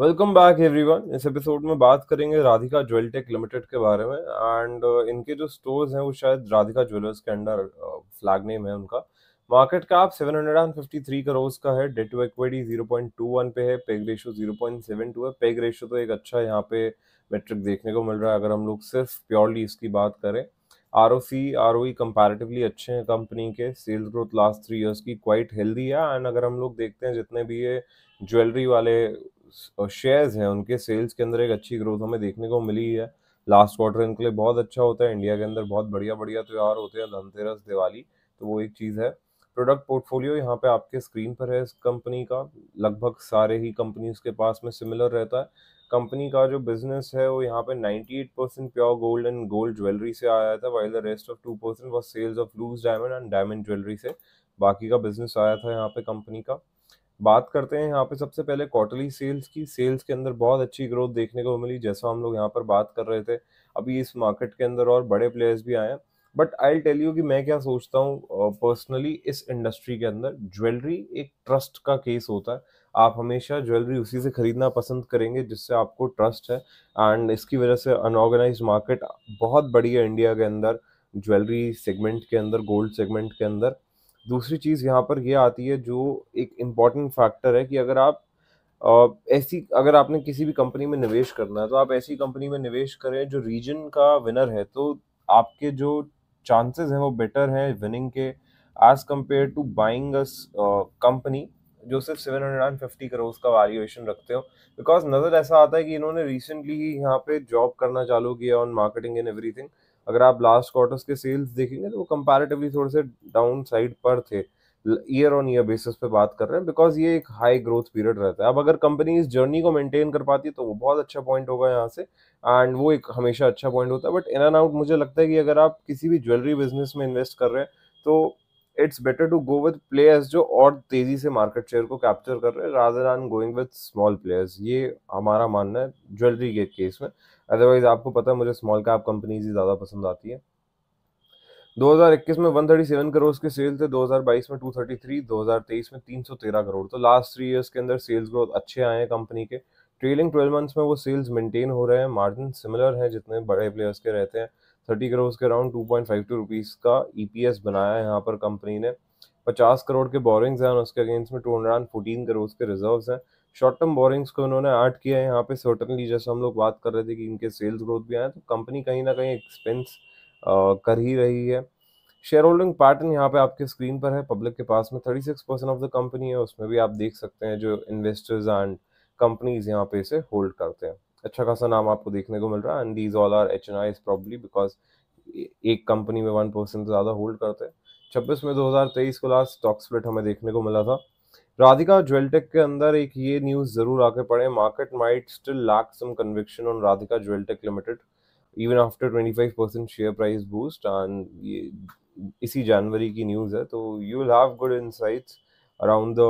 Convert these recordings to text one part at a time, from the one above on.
welcome back everyone इस episode में बात करेंगे राधिका ज्वेल टेक लिमिटेड के बारे में एंड uh, इनके जो स्टोर्स हैं वो शायद राधिका ज्वेलर्स के अंडर फ्लैग uh, नेम है उनका मार्केट कैप थ्री करोड़ का है डेट टू इक्विटी वन पे है PEG ratio zero point seven two है पेग रेशो तो एक अच्छा यहाँ पे मेट्रिक देखने को मिल रहा है अगर हम लोग सिर्फ प्योरली इसकी बात करें R O C R O E comparatively अच्छे हैं कंपनी के sales growth last three years की क्वाइट हेल्दी है एंड अगर हम लोग देखते हैं जितने भी ये ज्वेलरी वाले शेयर्स हैं उनके सेल्स के अंदर एक अच्छी ग्रोथ हमें देखने को मिली है लास्ट क्वार्टर इनके लिए बहुत अच्छा होता है इंडिया के अंदर बहुत बढ़िया बढ़िया त्यौहार होते हैं धनतेरस दिवाली तो वो एक चीज़ है प्रोडक्ट पोर्टफोलियो यहाँ पे आपके स्क्रीन पर है इस कंपनी का लगभग सारे ही कंपनीज के पास में सिमिलर रहता है कंपनी का जो बिजनेस है वो यहाँ पे 98 percent pure gold and gold jewellery से आया था while the rest of two percent was sales of loose diamond and diamond jewellery से बाकी का बिजनेस आया था यहाँ पे कंपनी का बात करते हैं यहाँ पे सबसे पहले क्वार्टरली सेल्स की सेल्स के अंदर बहुत अच्छी ग्रोथ देखने को मिली जैसा हम लोग यहाँ पर बात कर रहे थे अभी इस मार्केट के अंदर और बड़े प्लेयर्स भी आए हैं बट आई टेल यू कि मैं क्या सोचता हूँ पर्सनली इस इंडस्ट्री के अंदर ज्वेलरी एक ट्रस्ट का केस होता है आप हमेशा ज्वेलरी उसी से खरीदना पसंद करेंगे जिससे आपको ट्रस्ट है एंड इसकी वजह से अनऑर्गेनाइज मार्केट बहुत बड़ी है इंडिया के अंदर ज्वेलरी सेगमेंट के अंदर गोल्ड सेगमेंट के अंदर दूसरी चीज़ यहाँ पर यह आती है जो एक इम्पॉर्टेंट फैक्टर है कि अगर आप ऐसी अगर आपने किसी भी कंपनी में निवेश करना है तो आप ऐसी कंपनी में निवेश करें जो रीजन का विनर है तो आपके जो चांसेस हैं वो बेटर हैं विनिंग के as compare to buying a company जो सिर्फ seven hundred and fifty crore का वैल्यूएशन रखते हो बिकॉज नज़र ऐसा आता है कि इन्होंने रिसेंटली ही यहाँ पे जॉब करना चालू किया ऑन मार्केटिंग एंड एवरीथिंग अगर आप लास्ट क्वार्टर्स के सेल्स देखेंगे तो वो कंपैरेटिवली थोड़े से डाउन साइड पर थे ईयर ऑन ईयर बेसिस पे बात कर रहे हैं बिकॉज ये एक हाई ग्रोथ पीरियड रहता है अब अगर कंपनी इस जर्नी को मेंटेन कर पाती है तो वो बहुत अच्छा पॉइंट होगा यहाँ से एंड वो एक हमेशा अच्छा पॉइंट होता है बट इन एंड आउट मुझे लगता है कि अगर आप किसी भी ज्वेलरी बिजनेस में इन्वेस्ट कर रहे हैं तो it's better to go with players जो और तेजी से मार्केट शेयर को कैप्चर कर रहे हैं राधर आन गोइंग विद स्मॉल प्लेयर्स ये हमारा मानना है ज्वेलरी के केस में अदरवाइज आपको पता है मुझे स्मॉल कैप कंपनीज ही ज़्यादा पसंद आती है 2021 में 137 करोड़ के सेल थे 2022 में 233 2023 में 313 करोड़ तो लास्ट थ्री ईयर्स के अंदर सेल्स ग्रोथ अच्छे आए हैं कंपनी के ट्रेलिंग ट्वेल्व मंथ्स में वो सेल्स मेंटेन हो रहे हैं मार्जिन सिमिलर हैं जितने बड़े प्लेयर्स के रहते हैं थर्टी करोड़ के around two point five two rupees का ई पी एस बनाया है यहाँ पर कंपनी ने पचास करोड़ के बोरिंग्स हैं उसके अगेंस्ट में two hundred and fourteen crore के रिजर्व हैं शॉर्ट टर्म बोरिंग्स को इन्होंने ऐड किया है यहाँ पे सर्टनली जैसे हम लोग बात कर रहे थे कि इनके सेल्स ग्रोथ भी आए तो कंपनी कहीं ना कहीं एक्सपेंस कर ही रही है शेयर होल्डिंग पैटर्न यहाँ पे आपके स्क्रीन पर है पब्लिक के पास में thirty six percent of the company है उसमें भी आप देख सकते हैं जो इन्वेस्टर्स एंड कंपनीज यहाँ पे इसे होल्ड करते हैं अच्छा खासा नाम आपको देखने को मिल रहा है and these all are H N I probably because एक कंपनी में वन परसेंट ज़्यादा होल्ड करते हैं छब्बीस में 2023 को लास्ट स्टॉक स्प्लिट हमें देखने को मिला था राधिका ज्वेलटेक के अंदर एक ये न्यूज़ ज़रूर आके पड़े market might still lack some conviction on Radhika Jeweltech limited even after 25 percent share price boost and ये इसी जनवरी की न्यूज़ है तो you will have good insights around the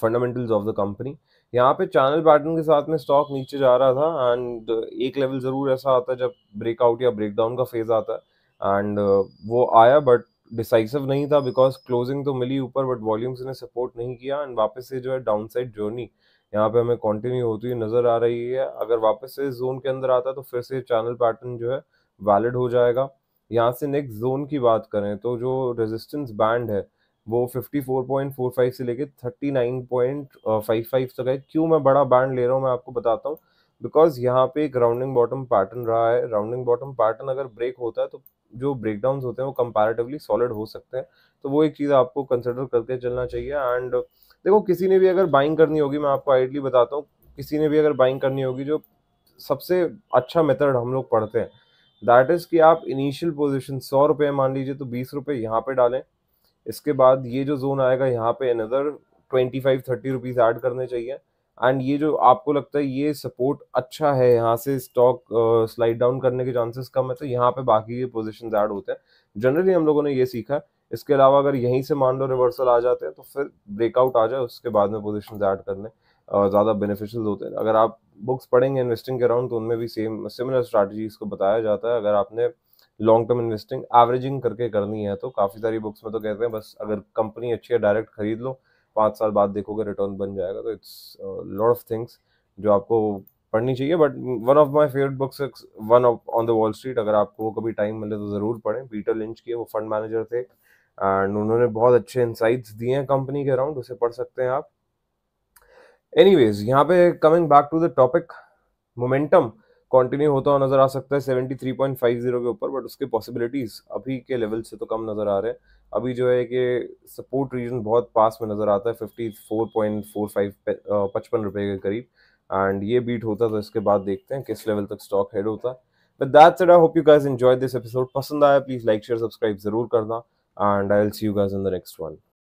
fundamentals of the company यहाँ पे चैनल पैटर्न के साथ में स्टॉक नीचे जा रहा था एंड एक लेवल ज़रूर ऐसा आता है जब ब्रेकआउट या ब्रेकडाउन का फेज आता है एंड uh, वो आया बट डिसाइसिव नहीं था बिकॉज क्लोजिंग तो मिली ऊपर बट वॉल्यूम्स ने सपोर्ट नहीं किया एंड वापस से जो है डाउन साइड जर्नी यहाँ पे हमें कंटिन्यू होती हुई नज़र आ रही है अगर वापस से जोन के अंदर आता है तो फिर से चैनल पैटर्न जो है वैलिड हो जाएगा यहाँ से नेक्स्ट जोन की बात करें तो जो रेजिस्टेंस बैंड है वो 54.45 से लेके 39.55 तक है क्यों मैं बड़ा बैंड ले रहा हूँ मैं आपको बताता हूँ बिकॉज यहाँ पे एक राउंडिंग बॉटम पैटर्न रहा है राउंडिंग बॉटम पैटर्न अगर ब्रेक होता है तो जो ब्रेकडाउन होते हैं वो कंपैरेटिवली सॉलिड हो सकते हैं तो वो एक चीज़ आपको कंसिडर करके चलना चाहिए एंड देखो किसी ने भी अगर बाइंग करनी होगी मैं आपको आइडली बताता हूँ किसी ने भी अगर बाइंग करनी होगी जो सबसे अच्छा मेथड हम लोग पढ़ते हैं दैट इज़ कि आप इनिशियल पोजिशन सौ रुपये मान लीजिए तो बीस रुपये यहाँ पर डालें इसके बाद ये जो जोन आएगा यहाँ पे another twenty five thirty rupees add करने चाहिए एंड ये जो आपको लगता है ये सपोर्ट अच्छा है यहाँ से स्टॉक स्लाइड डाउन करने के चांसेस कम है तो यहाँ पे बाकी ये पोजिशन ऐड होते हैं जनरली हम लोगों ने ये सीखा इसके अलावा अगर यहीं से मान लो रिवर्सल आ जाते हैं तो फिर ब्रेकआउट आ जाए उसके बाद में पोजिशन ऐड करने ज़्यादा बेनिफिशियल होते हैं अगर आप बुक्स पढ़ेंगे इन्वेस्टिंग के अराउंड तो उनमें भी सेम सिमिलर स्ट्रैटेजी को बताया जाता है अगर आपने लॉन्ग टर्म इन्वेस्टिंग एवरेजिंग करके करनी है तो काफ़ी सारी बुक्स में तो कहते हैं बस अगर कंपनी अच्छी है डायरेक्ट खरीद लो पाँच साल बाद देखोगे रिटर्न बन जाएगा तो इट्स लॉट ऑफ थिंग्स जो आपको पढ़नी चाहिए but one of my favourite books one on the Wall Street अगर आपको कभी टाइम मिले तो ज़रूर पढ़ें पीटर लिंच की वो फंड मैनेजर थे एंड उन्होंने बहुत अच्छे इंसाइट्स दिए हैं कंपनी के अराउंड उसे पढ़ सकते हैं आप एनी वेज यहाँ पे coming back to the topic momentum continue होता हुआ नजर आ सकता है seventy three point five zero के ऊपर बट उसके पॉसिबिलिटीज अभी के लेवल से तो कम नजर आ रहे हैं अभी जो है कि सपोर्ट रीजन बहुत पास में नजर आता है fifty four four point five पचपन रुपए के करीब एंड ये बीट होता तो इसके बाद देखते हैं किस लेवल तक स्टॉक हेड होता है but that I hope you guys enjoy this episode पसंद आया प्लीज लाइक शेयर सब्सक्राइब जरूर करना and I will see you guys in the next one